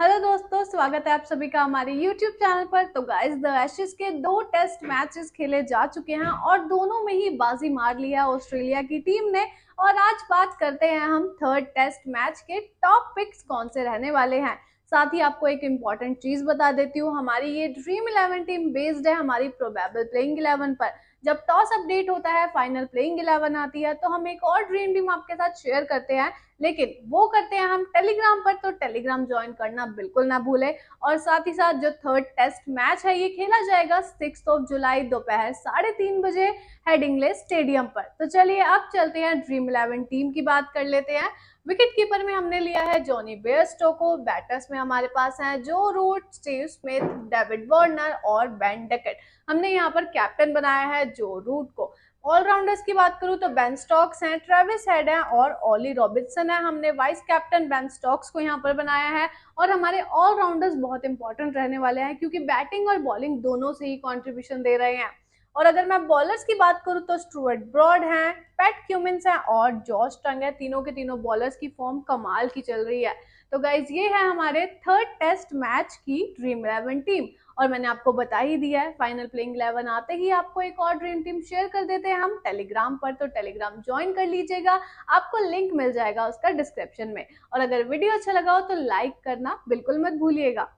hello दोस्तों स्वागत है आप सभी का हमारे यूट्यूब चैनल पर तो गाइस द एशेज के दो टेस्ट मैचेस खेले जा चुके हैं और दोनों में ही बाजी मार लिया ऑस्ट्रेलिया की टीम ने और आज बात करते हैं हम थर्ड टेस्ट मैच के टॉप पिक्स कौन से रहने वाले हैं साथ ही आपको एक इम्पॉर्टेंट चीज़ बता देती हूँ हमारी ये ड्रीम इलेवन टीम बेस्ड है हमारी प्रोबेबल प्लेइंग इलेवन पर जब टॉस अपडेट होता है फाइनल प्लेइंग इलेवन आती है तो हम एक और ड्रीम टीम आपके साथ शेयर करते हैं लेकिन वो करते हैं हम टेलीग्राम पर तो टेलीग्राम ज्वाइन करना बिल्कुल ना भूले और साथ ही साथ जो थर्ड टेस्ट मैच है ये खेला जाएगा सिक्स ऑफ जुलाई दोपहर साढ़े तीन बजे हेडिंगले स्टेडियम पर तो चलिए अब चलते हैं ड्रीम इलेवन टीम की बात कर लेते हैं विकेट कीपर में हमने लिया है जॉनी बेयरस्टो को बैटर्स में हमारे पास है जो Root Steve Smith David Warner और बैन डेकेट हमने यहाँ पर कैप्टन बनाया है जो रूट को ऑलराउंडर्स की बात करूं तो बेन स्टॉक्स हैं ट्रेविस हेड हैं और ओली रॉबिन्सन है हमने वाइस कैप्टन बेन स्टॉक्स को यहां पर बनाया है और हमारे ऑलराउंडर्स बहुत इंपॉर्टेंट रहने वाले हैं क्योंकि बैटिंग और बॉलिंग दोनों से ही कॉन्ट्रीब्यूशन दे रहे हैं और अगर मैं बॉलर्स की बात करूँ तो स्टूअर्ट ब्रॉड है पैट क्यूमिन्स है और जॉर्ज टंग है तीनों के तीनों बॉलर्स की फॉर्म कमाल की चल रही है तो गाइज ये है हमारे थर्ड टेस्ट मैच की ड्रीम इलेवन टीम और मैंने आपको बता ही दिया है फाइनल प्लेइंग इलेवन आते ही आपको एक और ड्रीम टीम शेयर कर देते हैं हम टेलीग्राम पर तो टेलीग्राम ज्वाइन कर लीजिएगा आपको लिंक मिल जाएगा उसका डिस्क्रिप्शन में और अगर वीडियो अच्छा लगा हो तो लाइक करना बिल्कुल मत भूलिएगा